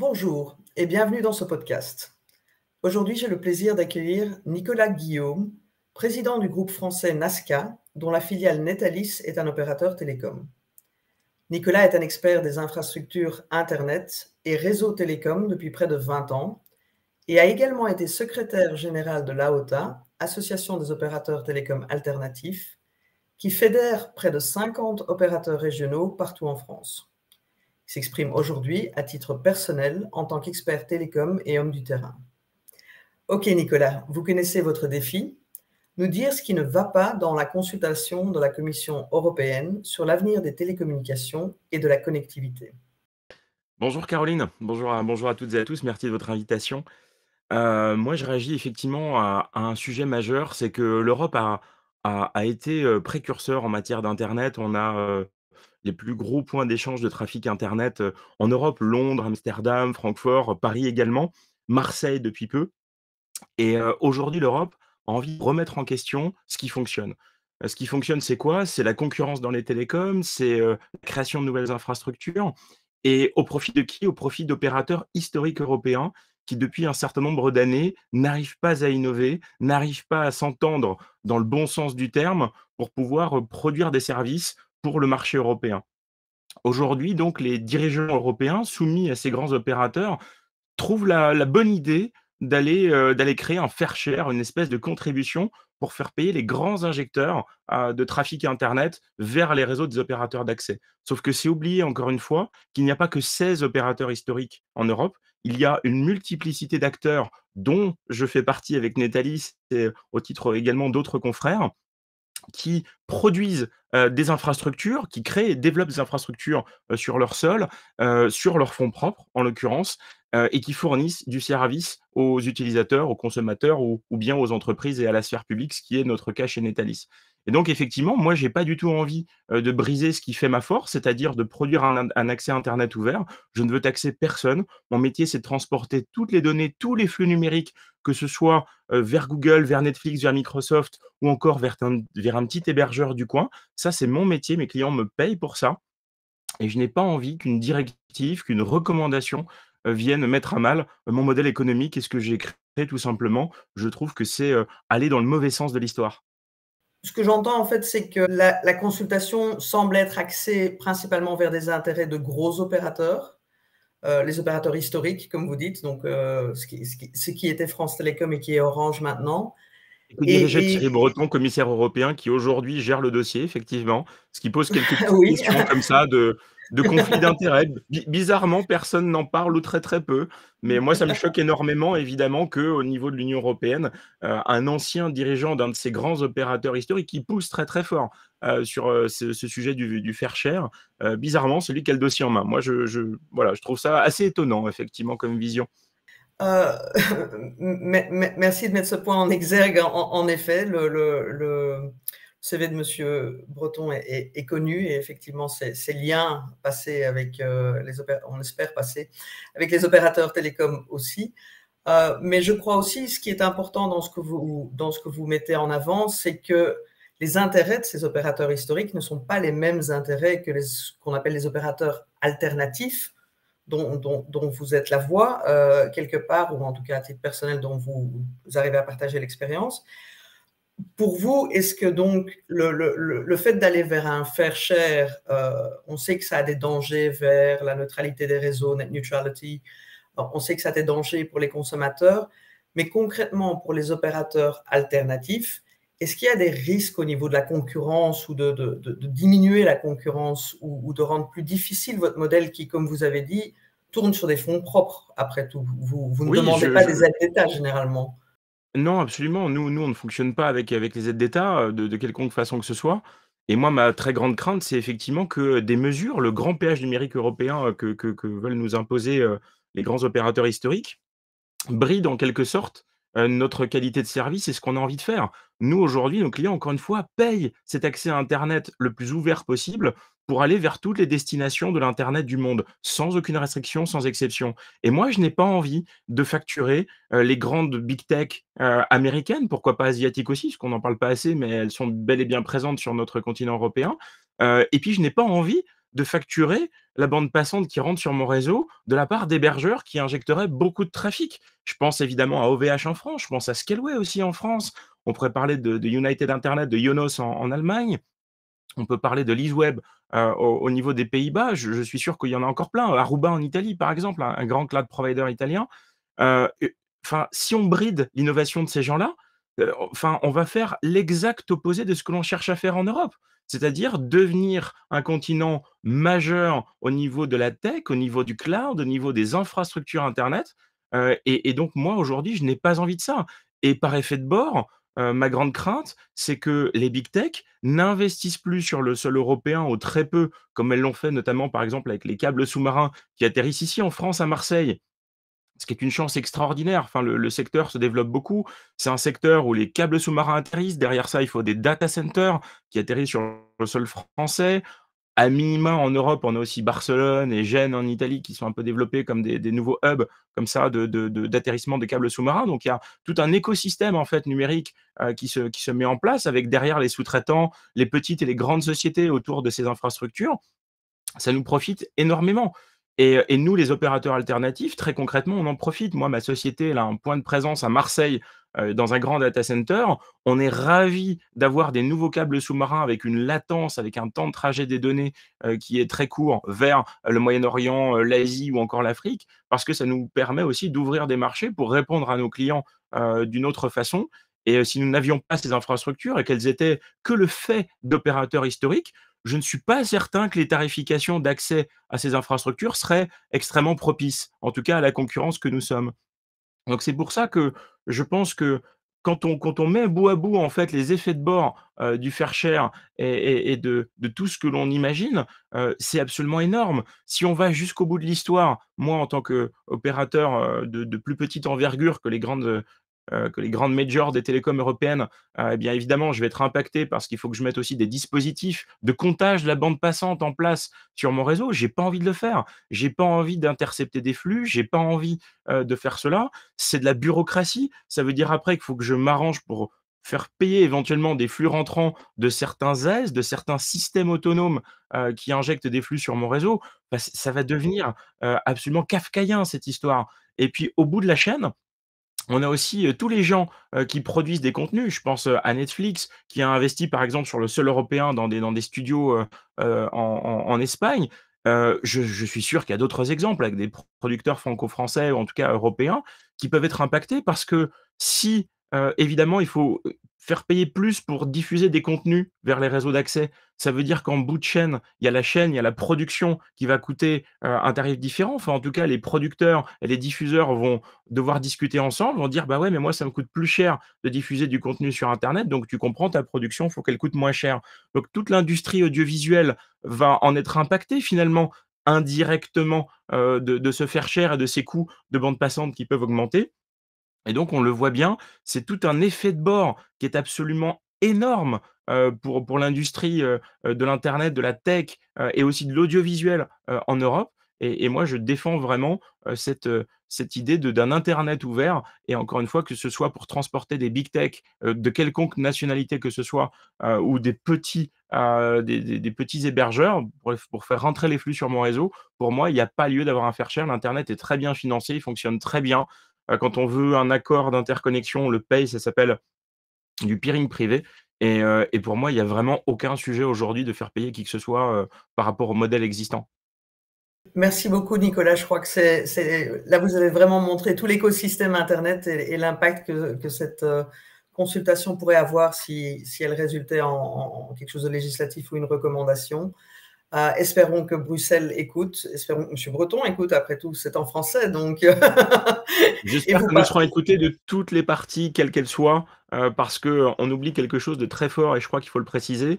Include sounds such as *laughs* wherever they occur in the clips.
Bonjour et bienvenue dans ce podcast. Aujourd'hui, j'ai le plaisir d'accueillir Nicolas Guillaume, président du groupe français NASCA, dont la filiale Netalis est un opérateur télécom. Nicolas est un expert des infrastructures Internet et réseaux télécom depuis près de 20 ans et a également été secrétaire général de l'AOTA, Association des opérateurs télécoms alternatifs, qui fédère près de 50 opérateurs régionaux partout en France s'exprime aujourd'hui à titre personnel en tant qu'expert télécom et homme du terrain. Ok Nicolas, vous connaissez votre défi, nous dire ce qui ne va pas dans la consultation de la Commission européenne sur l'avenir des télécommunications et de la connectivité. Bonjour Caroline, bonjour à, toutes et à tous, merci de votre invitation. Euh, moi, je réagis effectivement à, un sujet majeur, c'est que l'Europe a, été euh, précurseur en matière d'Internet. On a euh, les plus gros points d'échange de trafic Internet euh, en Europe, Londres, Amsterdam, Francfort, euh, Paris également, Marseille depuis peu. Et euh, aujourd'hui, l'Europe a envie de remettre en question ce qui fonctionne. Ce qui fonctionne, c'est quoi C'est la concurrence dans les télécoms, c'est la création de nouvelles infrastructures. Et au profit de qui Au profit d'opérateurs historiques européens qui, depuis un certain nombre d'années, n'arrivent pas à innover, n'arrivent pas à s'entendre dans le bon sens du terme pour pouvoir produire des services pour le marché européen. Aujourd'hui, donc, les dirigeants européens soumis à ces grands opérateurs trouvent la, bonne idée euh, d'aller créer un fair share, une espèce de contribution pour faire payer les grands injecteurs euh, de trafic Internet vers les réseaux des opérateurs d'accès. Sauf que c'est oublié, encore une fois, qu'il n'y a pas que 16 opérateurs historiques en Europe. Il y a une multiplicité d'acteurs dont je fais partie avec Netalis et au titre également d'autres confrères, qui produisent des infrastructures, qui créent et développent des infrastructures sur leur sol, sur leurs fonds propres en l'occurrence, et qui fournissent du service aux utilisateurs, aux consommateurs ou, bien aux entreprises et à la sphère publique, ce qui est notre cas chez Netalis. Et donc, effectivement, moi, je n'ai pas du tout envie de briser ce qui fait ma force, c'est-à-dire de produire un, accès Internet ouvert. Je ne veux taxer personne. Mon métier, c'est de transporter toutes les données, tous les flux numériques, que ce soit vers Google, vers Netflix, vers Microsoft ou encore vers un, petit hébergeur du coin. Ça, c'est mon métier. Mes clients me payent pour ça. Et je n'ai pas envie qu'une directive, qu'une recommandation vienne mettre à mal mon modèle économique et ce que j'ai créé tout simplement. Je trouve que c'est aller dans le mauvais sens de l'histoire ce que j'entends en fait, c'est que la, consultation semble être axée principalement vers des intérêts de gros opérateurs, euh, les opérateurs historiques, comme vous dites, donc euh, ce, qui, était France Télécom et qui est Orange maintenant. Et dirigé Thierry Breton, commissaire européen, qui aujourd'hui gère le dossier, effectivement, ce qui pose quelques *laughs* questions comme ça de de conflits d'intérêts. Bizarrement, personne n'en parle ou très très peu. Mais moi, ça me choque énormément, évidemment, qu'au niveau de l'Union européenne, euh, un ancien dirigeant d'un de ces grands opérateurs historiques qui pousse très très fort euh, sur euh, ce, sujet du, du faire cher, bizarrement, celui lui qui a le dossier en main. Moi, je, voilà, je trouve ça assez étonnant, effectivement, comme vision. *laughs* merci de mettre ce point en exergue. En, effet, le CV de Monsieur Breton est, connu et effectivement ces, liens passés avec euh, les on espère passer avec les opérateurs télécoms aussi. Euh, mais je crois aussi ce qui est important dans ce que vous dans ce que vous mettez en avant, c'est que les intérêts de ces opérateurs historiques ne sont pas les mêmes intérêts que les qu'on appelle les opérateurs alternatifs. Dont, dont, dont, vous êtes la voix, euh, quelque part, ou en tout cas à titre personnel, dont vous arrivez à partager l'expérience pour vous, est-ce que donc le, fait d'aller vers un fair share, euh, on sait que ça a des dangers vers la neutralité des réseaux, net neutrality, on sait que ça a des dangers pour les consommateurs, mais concrètement pour les opérateurs alternatifs, est-ce qu'il y a des risques au niveau de la concurrence ou de, diminuer la concurrence ou, de rendre plus difficile votre modèle qui, comme vous avez dit, tourne sur des fonds propres après tout Vous, ne demandez pas des aides d'État généralement. Non, absolument. Nous, nous, on ne fonctionne pas avec, avec les aides d'État euh, de, quelconque façon que ce soit. Et moi, ma très grande crainte, c'est effectivement que des mesures, le grand péage numérique européen euh, que, veulent nous imposer euh, les grands opérateurs historiques, brident en quelque sorte notre qualité de service et ce qu'on a envie de faire. Nous, aujourd'hui, nos clients, encore une fois, payent cet accès à Internet le plus ouvert possible pour aller vers toutes les destinations de l'Internet du monde, sans aucune restriction, sans exception. Et moi, je n'ai pas envie de facturer euh, les grandes big tech euh, américaines, pourquoi pas asiatiques aussi, parce qu'on n'en parle pas assez, mais elles sont bel et bien présentes sur notre continent européen. Euh, et puis, je n'ai pas envie de facturer la bande passante qui rentre sur mon réseau de la part d'hébergeurs qui injecteraient beaucoup de trafic. Je pense évidemment à OVH en France, je pense à Scaleway aussi en France. On pourrait parler de, United Internet, de Yonos en Allemagne. On peut parler de l'ISWeb web euh, au, niveau des Pays-Bas. Je, suis sûr qu'il y en a encore plein. Aruba en Italie, par exemple, un, grand cloud provider italien. Euh, enfin, si on bride l'innovation de ces gens-là, euh, enfin, on va faire l'exact opposé de ce que l'on cherche à faire en Europe. C'est-à-dire devenir un continent majeur au niveau de la tech, au niveau du cloud, au niveau des infrastructures Internet. et donc, moi, aujourd'hui, je n'ai pas envie de ça. Et par effet de bord, euh, ma grande crainte, c'est que les big tech n'investissent plus sur le sol européen ou très peu, comme elles l'ont fait notamment par exemple avec les câbles sous-marins qui atterrissent ici en France à Marseille ce qui est une chance extraordinaire. Enfin, le, secteur se développe beaucoup. C'est un secteur où les câbles sous-marins atterrissent. Derrière ça, il faut des data centers qui atterrissent sur le sol français. À minima, en Europe, on a aussi Barcelone et Gênes en Italie qui sont un peu développés comme des nouveaux hubs comme ça d'atterrissement de, de, de, câbles sous-marins. Donc il y a tout un écosystème en fait numérique euh, qui, se, qui se met en place avec derrière les sous-traitants, les petites et les grandes sociétés autour de ces infrastructures. Ça nous profite énormément. Et, et, nous, les opérateurs alternatifs, très concrètement, on en profite. Moi, ma société elle a un point de présence à Marseille dans un grand data center. On est ravi d'avoir des nouveaux câbles sous-marins avec une latence, avec un temps de trajet des données qui est très court vers le Moyen-Orient, l'Asie ou encore l'Afrique, parce que ça nous permet aussi d'ouvrir des marchés pour répondre à nos clients d'une autre façon. Et si nous n'avions pas ces infrastructures et qu'elles étaient que le fait d'opérateurs historiques, je ne suis pas certain que les tarifications d'accès à ces infrastructures seraient extrêmement propices, en tout cas à la concurrence que nous sommes. Donc c'est pour ça que je pense que quand on, quand on met bout à bout en fait les effets de bord du faire cher et, de, tout ce que l'on imagine, c'est absolument énorme. Si on va jusqu'au bout de l'histoire, moi en tant qu'opérateur de, de, plus petite envergure que les grandes euh, que les grandes majors des télécoms européennes, euh, eh bien évidemment, je vais être impacté parce qu'il faut que je mette aussi des dispositifs de comptage de la bande passante en place sur mon réseau. J'ai pas envie de le faire. J'ai pas envie d'intercepter des flux. J'ai pas envie euh, de faire cela. C'est de la bureaucratie. Ça veut dire après qu'il faut que je m'arrange pour faire payer éventuellement des flux rentrants de certains AES, de certains systèmes autonomes qui injectent des flux sur mon réseau, bah, ça va devenir absolument kafkaïen cette histoire. Et puis au bout de la chaîne, on a aussi tous les gens qui produisent des contenus. Je pense à Netflix, qui a investi par exemple sur le sol européen dans des, studios en, Espagne. je, suis sûr qu'il y a d'autres exemples avec des producteurs franco-français ou en tout cas européens qui peuvent être impactés parce que si, évidemment, il faut faire payer plus pour diffuser des contenus vers les réseaux d'accès. Ça veut dire qu'en bout de chaîne, il y a la chaîne, il y a la production qui va coûter euh, un tarif différent. Enfin, en tout cas, les producteurs et les diffuseurs vont devoir discuter ensemble, vont dire bah ouais, mais moi, ça me coûte plus cher de diffuser du contenu sur Internet. Donc, tu comprends, ta production, il faut qu'elle coûte moins cher. Donc, toute l'industrie audiovisuelle va en être impactée finalement indirectement euh, de, de se faire cher et de ces coûts de bande passante qui peuvent augmenter. Et donc, on le voit bien, c'est tout un effet de bord qui est absolument énorme pour, pour l'industrie de l'Internet, de la tech et aussi de l'audiovisuel en Europe. Et, moi, je défends vraiment cette, cette idée d'un Internet ouvert. Et encore une fois, que ce soit pour transporter des big tech de quelconque nationalité que ce soit ou des petits, des, petits hébergeurs pour, faire rentrer les flux sur mon réseau, pour moi, il n'y a pas lieu d'avoir un faire cher. L'Internet est très bien financé, il fonctionne très bien. Euh, quand on veut un accord d'interconnexion, on le paye, ça s'appelle du peering privé. Et, euh, pour moi, il n'y a vraiment aucun sujet aujourd'hui de faire payer qui que ce soit euh, par rapport au modèle existant. Merci beaucoup, Nicolas. Je crois que là, vous avez vraiment montré tout l'écosystème Internet et, l'impact que, cette consultation pourrait avoir si, elle résultait en, quelque chose de législatif ou une recommandation. Ah, espérons que Bruxelles écoute. Espérons que M. Breton écoute. Après tout, c'est en français, donc. Euh, *laughs* J'espère que nous serons écoutés de toutes les parties, quelles qu'elles soient, euh, parce qu'on euh, oublie quelque chose de très fort, et je crois qu'il faut le préciser.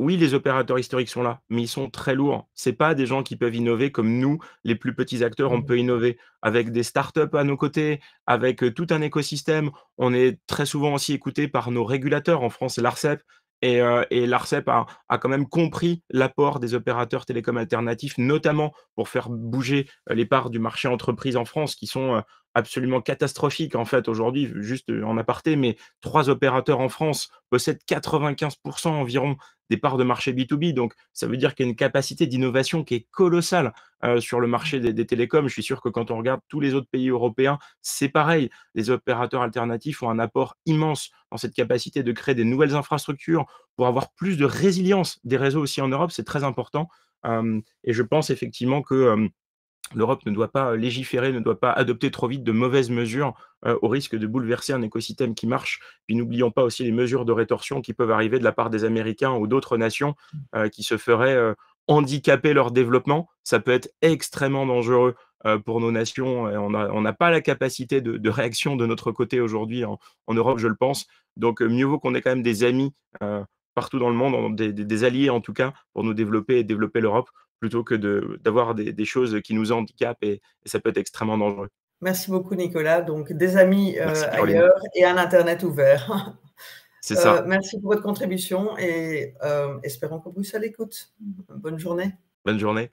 oui, les opérateurs historiques sont là, mais ils sont très lourds. C'est pas des gens qui peuvent innover comme nous, les plus petits acteurs, on mmh. peut innover avec des startups à nos côtés, avec tout un écosystème. On est très souvent aussi écouté par nos régulateurs en France, l'Arcep, et, euh, l'ARCEP a, quand même compris l'apport des opérateurs télécoms alternatifs, notamment pour faire bouger euh, les parts du marché entreprise en France, qui sont euh, absolument catastrophique en fait aujourd'hui, juste en aparté, mais trois opérateurs en France possèdent 95% environ des parts de marché B2B. Donc ça veut dire qu'il y a une capacité d'innovation qui est colossale sur le marché des, télécoms. Je suis sûr que quand on regarde tous les autres pays européens, c'est pareil. Les opérateurs alternatifs ont un apport immense dans cette capacité de créer des nouvelles infrastructures pour avoir plus de résilience des réseaux aussi en Europe. C'est très important. et je pense effectivement que... L'Europe ne doit pas légiférer, ne doit pas adopter trop vite de mauvaises mesures euh, au risque de bouleverser un écosystème qui marche. Puis n'oublions pas aussi les mesures de rétorsion qui peuvent arriver de la part des Américains ou d'autres nations mmh. euh, qui se feraient euh, handicaper leur développement. Ça peut être extrêmement dangereux pour nos nations. on n'a pas la capacité de, réaction de notre côté aujourd'hui en, Europe, je le pense. Donc mieux vaut qu'on ait quand même des amis partout dans le monde, des, alliés en tout cas, pour nous développer et développer l'Europe, plutôt que d'avoir des, des, choses qui nous handicapent et, ça peut être extrêmement dangereux. Merci beaucoup Nicolas. Donc des amis euh, ailleurs et un Internet ouvert. *laughs* C'est ça. Euh, merci pour votre contribution et euh, espérons que Bruxelles écoute. Bonne journée. Bonne journée.